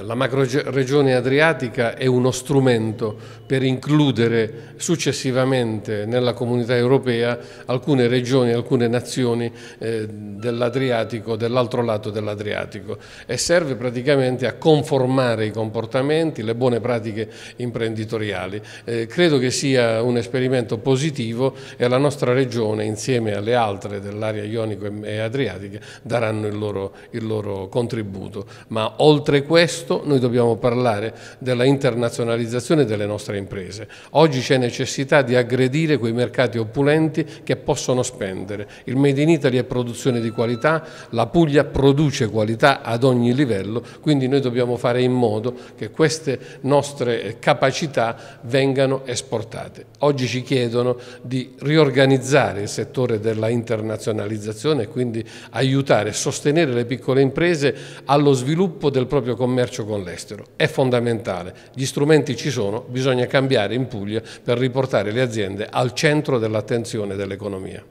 La macroregione adriatica è uno strumento per includere successivamente nella comunità europea alcune regioni, alcune nazioni eh, dell'Adriatico, dell'altro lato dell'Adriatico e serve praticamente a conformare i comportamenti, le buone pratiche imprenditoriali. Eh, credo che sia un esperimento positivo e la nostra regione insieme alle altre dell'area ionico e adriatica daranno il loro, il loro contributo, ma oltre questo questo noi dobbiamo parlare della internazionalizzazione delle nostre imprese. Oggi c'è necessità di aggredire quei mercati opulenti che possono spendere. Il Made in Italy è produzione di qualità, la Puglia produce qualità ad ogni livello, quindi noi dobbiamo fare in modo che queste nostre capacità vengano esportate. Oggi ci chiedono di riorganizzare il settore della internazionalizzazione e quindi aiutare e sostenere le piccole imprese allo sviluppo del proprio commercio commercio con l'estero. È fondamentale, gli strumenti ci sono, bisogna cambiare in Puglia per riportare le aziende al centro dell'attenzione dell'economia.